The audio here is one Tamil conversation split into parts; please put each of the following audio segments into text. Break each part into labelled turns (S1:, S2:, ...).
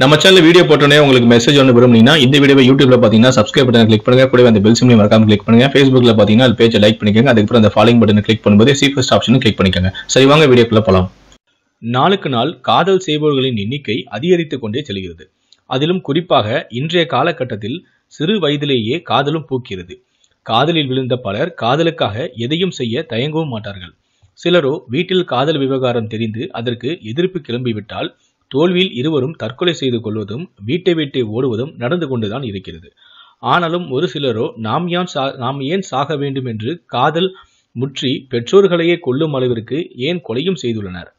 S1: நம்ம சேனல் வீடியோ போட்டோன்னே உங்களுக்கு மெசேஜ் ஒன்று விரும்புனீங்கன்னா இந்த வீடியோ யூடியூப்ல பார்த்தீங்கன்னா சப்ஸ்கிரைப் பட்டன் கிளிக் பண்ணுங்க கூட அந்த பெல் சிம்லையும் மறக்காம கிளிக் பண்ணுங்க ஃபேஸ்புக்ல பார்த்தீங்கன்னா அது பேஜை லைக் பண்ணிக்கோங்க அதுக்கப்புறம் அந்த ஃபாலோ பட்டனை கிளிக் பண்ணும்போது சி ஃபர்ஸ்ட் ஆப்ஷனும் கிளிக் பண்ணிக்கோங்க சரி வாங்க வீடியோக்குள்ள போகலாம்
S2: நாளுக்கு நாள் காதல் செய்பவர்களின் எண்ணிக்கை அதிகரித்து கொண்டே செல்கிறது அதிலும் குறிப்பாக இன்றைய காலகட்டத்தில் சிறு வயதிலேயே காதலும் பூக்கிறது காதலில் விழுந்த பலர் காதலுக்காக எதையும் செய்ய தயங்கவும் மாட்டார்கள் சிலரோ வீட்டில் காதல் விவகாரம் தெரிந்து அதற்கு எதிர்ப்பு கிளம்பிவிட்டால் தோல்வியில் இருவரும் தற்கொலை செய்து கொள்வதும் வீட்டை விட்டு ஓடுவதும் நடந்து கொண்டுதான் இருக்கிறது ஆனாலும் ஒரு சிலரோ நாம் ஏன் சா நாம் ஏன் சாக வேண்டும் என்று காதல் முற்றி பெற்றோர்களையே கொல்லும் அளவிற்கு ஏன் கொலையும் செய்துள்ளனர்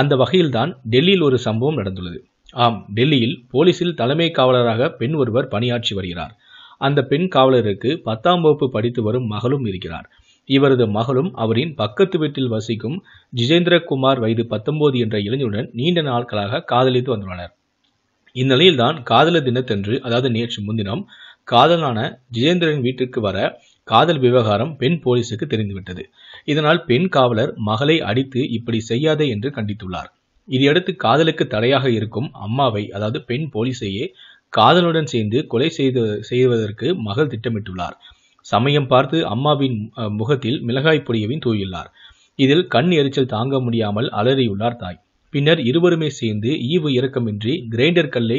S2: அந்த வகையில்தான் டெல்லியில் ஒரு சம்பவம் நடந்துள்ளது ஆம் டெல்லியில் போலீசில் தலைமை காவலராக பெண் ஒருவர் பணியாற்றி வருகிறார் அந்த பெண் காவலருக்கு பத்தாம் வகுப்பு படித்து வரும் மகளும் இருக்கிறார் இவரது மகளும் அவரின் பக்கத்து வீட்டில் வசிக்கும் ஜிஜேந்திரகுமார் வயது பத்தொன்பது என்ற இளைஞருடன் நீண்ட நாட்களாக காதலித்து வந்துள்ளனர் இந்நிலையில்தான் காதலர் தினத்தன்று அதாவது நேற்று முன்தினம் காதலான ஜிஜேந்திரன் வீட்டிற்கு வர காதல் விவகாரம் பெண் போலீசுக்கு தெரிந்துவிட்டது இதனால் பெண் காவலர் மகளை அடித்து இப்படி செய்யாதே என்று கண்டித்துள்ளார் இதையடுத்து காதலுக்கு தடையாக இருக்கும் அம்மாவை அதாவது பெண் போலீஸையே காதலுடன் சேர்ந்து கொலை செய்து செய்வதற்கு மகள் திட்டமிட்டுள்ளார் சமயம் பார்த்து அம்மாவின் முகத்தில் மிளகாய் பொடியவின் தூயுள்ளார் இதில் கண் எரிச்சல் தாங்க முடியாமல் அலறியுள்ளார் தாய் பின்னர் இருவருமே சேர்ந்து ஈவு இறக்கமின்றி கிரைண்டர் கல்லை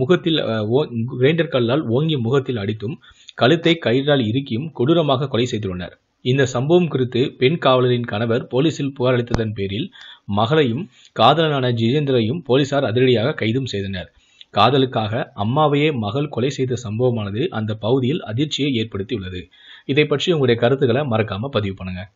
S2: முகத்தில் கிரைண்டர் கல்லால் ஓங்கி முகத்தில் அடித்தும் கழுத்தை கயிறால் இறுக்கியும் கொடூரமாக கொலை செய்துள்ளனர் இந்த சம்பவம் குறித்து பெண் காவலரின் கணவர் போலீசில் புகாரளித்ததன் பேரில் மகளையும் காதலனான ஜிதேந்திரையும் போலீசார் அதிரடியாக கைதும் செய்தனர் காதலுக்காக அம்மாவையே மகள் கொலை செய்த சம்பவமானது அந்த பகுதியில் அதிர்ச்சியை ஏற்படுத்தியுள்ளது இதை பற்றி உங்களுடைய கருத்துக்களை மறக்காமல் பதிவு பண்ணுங்கள்